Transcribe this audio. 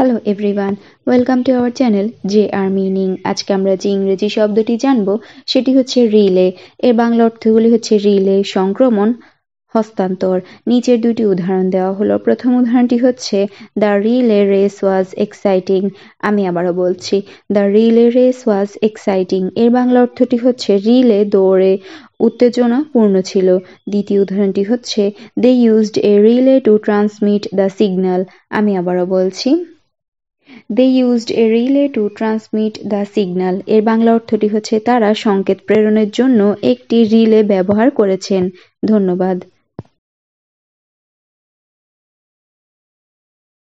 hello everyone welcome to our channel J R meaning আজকে আমরা যে ইংরেজি শব্দটি জানব সেটি হচ্ছে রিলে এর বাংলা অর্থগুলি হচ্ছে রিলে সংক্রমণ হস্তান্তর নিচের দুটি উদাহরণ দেওয়া হলো প্রথম উদাহরণটি হচ্ছে the relay race was exciting আমি আবারও বলছি the relay race was exciting এর বাংলা অর্থটি হচ্ছে রিলে দৌড়ে উত্তেজনাপূর্ণ ছিল দ্বিতীয় উদাহরণটি হচ্ছে they used a relay to transmit the signal আমি আবারও বলছি they used a relay to transmit the signal এর বাংলা অর্থটি হচ্ছে তারা সংকেত প্রেরণের জন্য একটি রিলে ব্যবহার করেছেন ধন্যবাদ